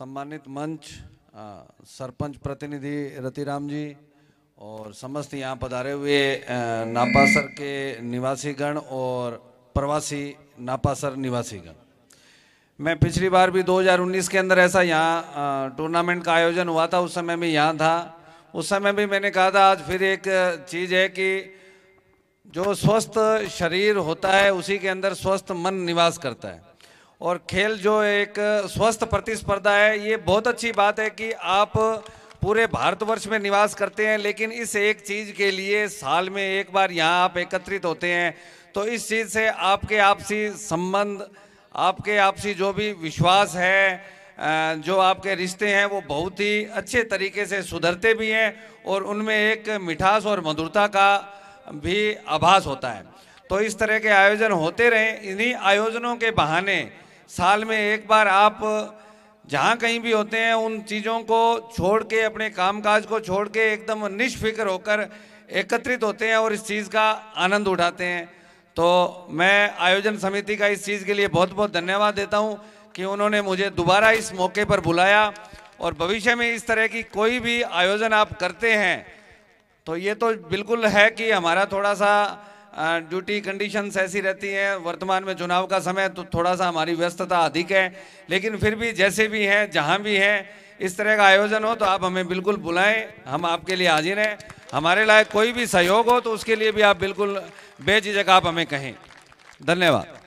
सम्मानित मंच सरपंच प्रतिनिधि रतिराम जी और समस्त यहाँ पधारे हुए नापासर के निवासी गण और प्रवासी नापासर निवासी गण मैं पिछली बार भी 2019 के अंदर ऐसा यहाँ टूर्नामेंट का आयोजन हुआ था उस समय भी यहाँ था उस समय भी मैंने कहा था आज फिर एक चीज़ है कि जो स्वस्थ शरीर होता है उसी के अंदर स्वस्थ मन निवास करता है और खेल जो एक स्वस्थ प्रतिस्पर्धा है ये बहुत अच्छी बात है कि आप पूरे भारतवर्ष में निवास करते हैं लेकिन इस एक चीज़ के लिए साल में एक बार यहाँ आप एकत्रित होते हैं तो इस चीज़ से आपके आपसी संबंध आपके आपसी जो भी विश्वास है जो आपके रिश्ते हैं वो बहुत ही अच्छे तरीके से सुधरते भी हैं और उनमें एक मिठास और मधुरता का भी आभास होता है तो इस तरह के आयोजन होते रहें इन्हीं आयोजनों के बहाने साल में एक बार आप जहाँ कहीं भी होते हैं उन चीज़ों को छोड़ के अपने कामकाज को छोड़ के एकदम निष्फिक्र होकर एकत्रित होते हैं और इस चीज़ का आनंद उठाते हैं तो मैं आयोजन समिति का इस चीज़ के लिए बहुत बहुत धन्यवाद देता हूँ कि उन्होंने मुझे दोबारा इस मौके पर बुलाया और भविष्य में इस तरह की कोई भी आयोजन आप करते हैं तो ये तो बिल्कुल है कि हमारा थोड़ा सा ड्यूटी कंडीशंस ऐसी रहती हैं वर्तमान में चुनाव का समय तो थोड़ा सा हमारी व्यस्तता अधिक है लेकिन फिर भी जैसे भी हैं जहाँ भी हैं इस तरह का आयोजन हो तो आप हमें बिल्कुल बुलाएं हम आपके लिए हाजिर हैं हमारे लायक कोई भी सहयोग हो तो उसके लिए भी आप बिल्कुल बेझिझक आप हमें कहें धन्यवाद